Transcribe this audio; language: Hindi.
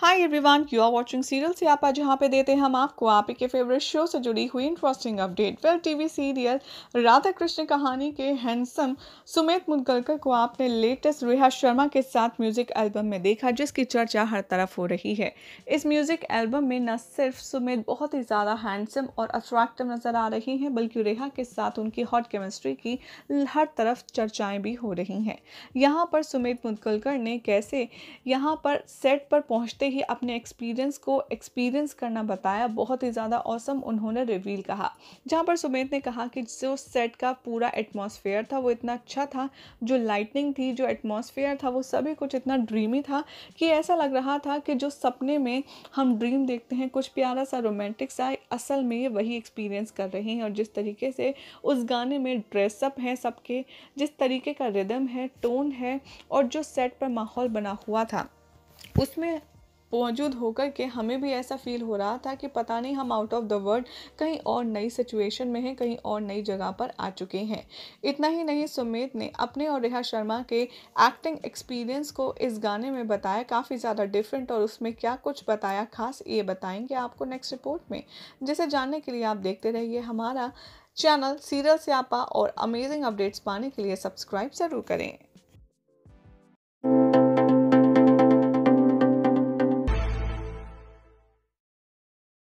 hi everyone you are watching serial से आप आज यहाँ पे देते हैं हम आपको आप ही के फेवरेट शो से जुड़ी हुई interesting update well TV serial Radha Krishna कहानी के हैंडसम सुमित मुदगलकर को आपने लेटेस्ट रेहा शर्मा के साथ म्यूजिक एल्बम में देखा जिसकी चर्चा हर तरफ हो रही है इस म्यूजिक एल्बम में न सिर्फ सुमित बहुत ही ज़्यादा हैंडसम और अट्रैक्टिव नज़र आ रही हैं बल्कि रेहा के साथ उनकी हॉट केमिस्ट्री की हर तरफ चर्चाएँ भी हो रही हैं यहाँ पर सुमित मुदगलकर ने कैसे यहाँ पर सेट पर पहुँचते से ही अपने एक्सपीरियंस को एक्सपीरियंस करना बताया बहुत ही ज़्यादा औसम उन्होंने रिवील कहा जहाँ पर सुमेत ने कहा कि जो सेट का पूरा एटमोसफेयर था वो इतना अच्छा था जो लाइटनिंग थी जो एटमोसफेयर था वो सभी कुछ इतना ड्रीमी था कि ऐसा लग रहा था कि जो सपने में हम ड्रीम देखते हैं कुछ प्यारा सा रोमांटिक सा असल में ये वही एक्सपीरियंस कर रहे हैं और जिस तरीके से उस गाने में ड्रेसअप है सबके जिस तरीके का रिदम है टोन है और जो सेट पर माहौल बना हुआ था उसमें मौजूद होकर के हमें भी ऐसा फील हो रहा था कि पता नहीं हम आउट ऑफ द वर्ल्ड कहीं और नई सिचुएशन में हैं कहीं और नई जगह पर आ चुके हैं इतना ही नहीं सुमित ने अपने और रेहा शर्मा के एक्टिंग एक्सपीरियंस को इस गाने में बताया काफ़ी ज़्यादा डिफरेंट और उसमें क्या कुछ बताया खास ये बताएंगे आपको नेक्स्ट रिपोर्ट में जिसे जानने के लिए आप देखते रहिए हमारा चैनल सीरियल स्यापा और अमेजिंग अपडेट्स पाने के लिए सब्सक्राइब ज़रूर करें